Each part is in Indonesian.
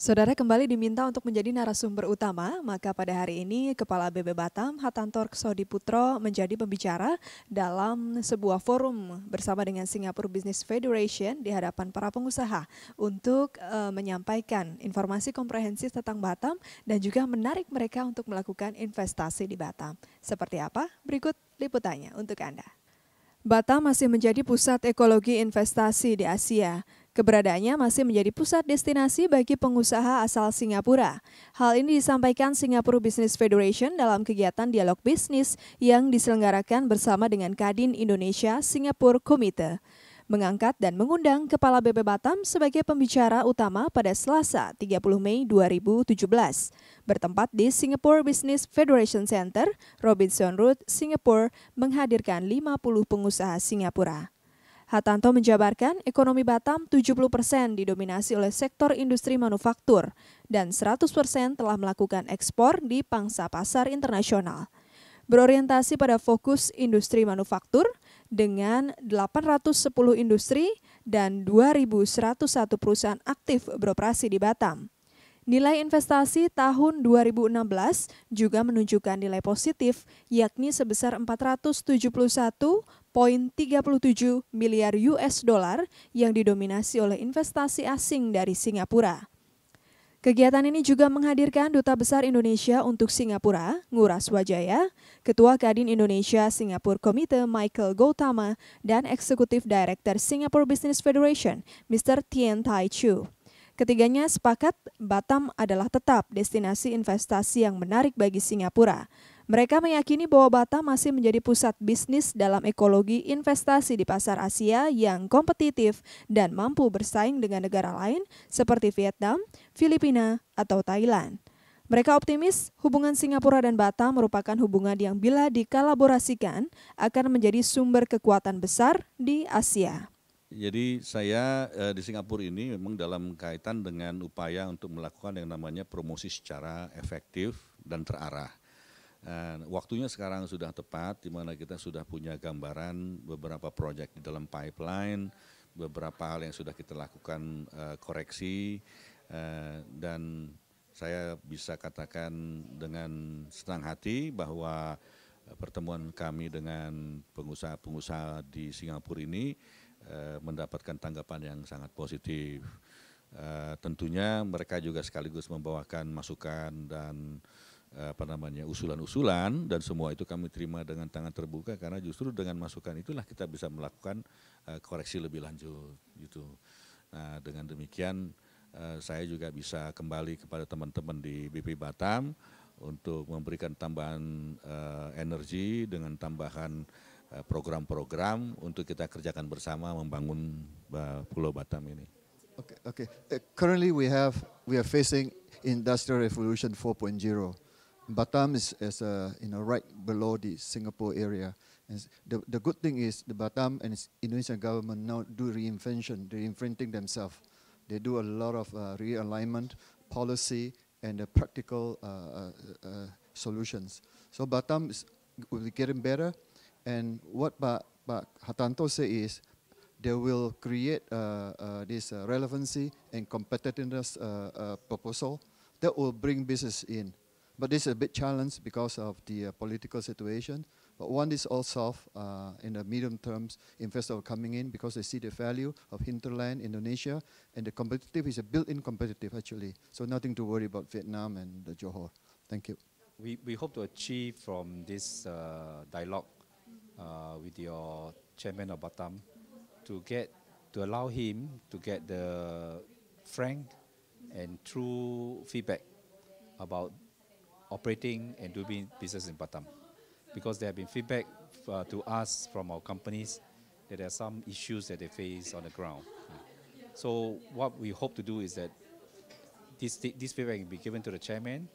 Saudara kembali diminta untuk menjadi narasumber utama, maka pada hari ini Kepala BB Batam Hatantor Sodi Putro menjadi pembicara dalam sebuah forum bersama dengan Singapore Business Federation di hadapan para pengusaha untuk e, menyampaikan informasi komprehensif tentang Batam dan juga menarik mereka untuk melakukan investasi di Batam. Seperti apa? Berikut liputannya untuk Anda. Batam masih menjadi pusat ekologi investasi di Asia. Keberadaannya masih menjadi pusat destinasi bagi pengusaha asal Singapura. Hal ini disampaikan Singapura Business Federation dalam kegiatan dialog bisnis yang diselenggarakan bersama dengan Kadin Indonesia Singapura Komite mengangkat dan mengundang Kepala BP Batam sebagai pembicara utama pada Selasa 30 Mei 2017, bertempat di Singapore Business Federation Center, Robinson Road, Singapore, menghadirkan 50 pengusaha Singapura. Hatanto menjabarkan ekonomi Batam 70 persen didominasi oleh sektor industri manufaktur dan 100 persen telah melakukan ekspor di pangsa pasar internasional. Berorientasi pada fokus industri manufaktur, dengan 810 industri dan 2.101 perusahaan aktif beroperasi di Batam. Nilai investasi tahun 2016 juga menunjukkan nilai positif, yakni sebesar 471,37 miliar US dollar yang didominasi oleh investasi asing dari Singapura. Kegiatan ini juga menghadirkan Duta Besar Indonesia untuk Singapura, Nguras Wajaya, Ketua Kadin Indonesia Singapura Komite Michael Gautama, dan Eksekutif Director Singapore Business Federation, Mr. Tian Tai Chu. Ketiganya sepakat Batam adalah tetap destinasi investasi yang menarik bagi Singapura. Mereka meyakini bahwa Batam masih menjadi pusat bisnis dalam ekologi investasi di pasar Asia yang kompetitif dan mampu bersaing dengan negara lain seperti Vietnam, Filipina, atau Thailand. Mereka optimis hubungan Singapura dan Batam merupakan hubungan yang bila dikolaborasikan akan menjadi sumber kekuatan besar di Asia. Jadi saya eh, di Singapura ini memang dalam kaitan dengan upaya untuk melakukan yang namanya promosi secara efektif dan terarah. Dan eh, waktunya sekarang sudah tepat, di mana kita sudah punya gambaran beberapa proyek di dalam pipeline, beberapa hal yang sudah kita lakukan uh, koreksi, uh, dan saya bisa katakan dengan senang hati bahwa pertemuan kami dengan pengusaha-pengusaha di Singapura ini mendapatkan tanggapan yang sangat positif. Tentunya mereka juga sekaligus membawakan masukan dan Eh, apa namanya usulan-usulan dan semua itu kami terima dengan tangan terbuka karena justru dengan masukan itulah kita bisa melakukan uh, koreksi lebih lanjut gitu. Nah, dengan demikian uh, saya juga bisa kembali kepada teman-teman di BP Batam untuk memberikan tambahan uh, energi dengan tambahan program-program untuk kita kerjakan bersama membangun Pulau Batam ini. Okay, okay. currently we have we are facing industrial revolution 4.0. Batam is, is uh, you know, right below the Singapore area. And the, the good thing is the Batam and Indonesian government now do reinvention, they're reinventing themselves. They do a lot of uh, realignment, policy, and practical uh, uh, uh, solutions. So Batam is will be getting better, and what Pak, Pak Hatanto say is they will create this relevancy and competitiveness proposal that will bring business in but this is a bit challenged because of the uh, political situation. But one is all solved uh, in the medium terms, investors are coming in because they see the value of hinterland Indonesia, and the competitive is a built-in competitive actually. So nothing to worry about Vietnam and Johor. Thank you. We we hope to achieve from this uh, dialogue uh, with your chairman of Batam to get to allow him to get the frank and true feedback about operating and doing business in Batam. Because there have been feedback uh, to us from our companies that there are some issues that they face on the ground. So what we hope to do is that this, this feedback can be given to the chairman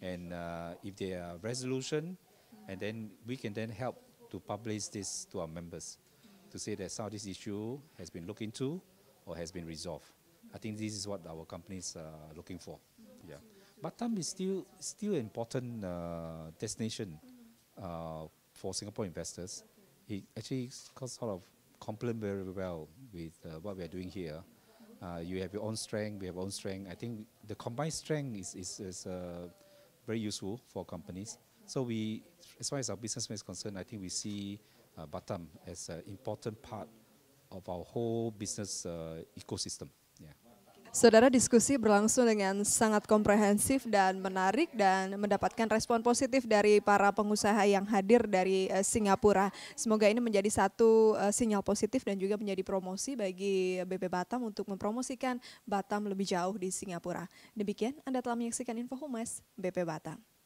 and uh, if there are resolution, and then we can then help to publish this to our members to say that some of this issue has been looked into or has been resolved. I think this is what our companies are looking for. Yeah. Batam is still still an important uh, destination uh, for Singapore investors. It actually sort of complement very well with uh, what we are doing here. Uh, you have your own strength, we have our own strength. I think the combined strength is, is, is uh, very useful for companies. So we, as far as our business is concerned, I think we see uh, Batam as an important part of our whole business ecosystem. Saudara diskusi berlangsung dengan sangat komprehensif dan menarik dan mendapatkan respon positif dari para pengusaha yang hadir dari eh, Singapura. Semoga ini menjadi satu eh, sinyal positif dan juga menjadi promosi bagi BP Batam untuk mempromosikan Batam lebih jauh di Singapura. Demikian Anda telah menyaksikan info Humas BP Batam.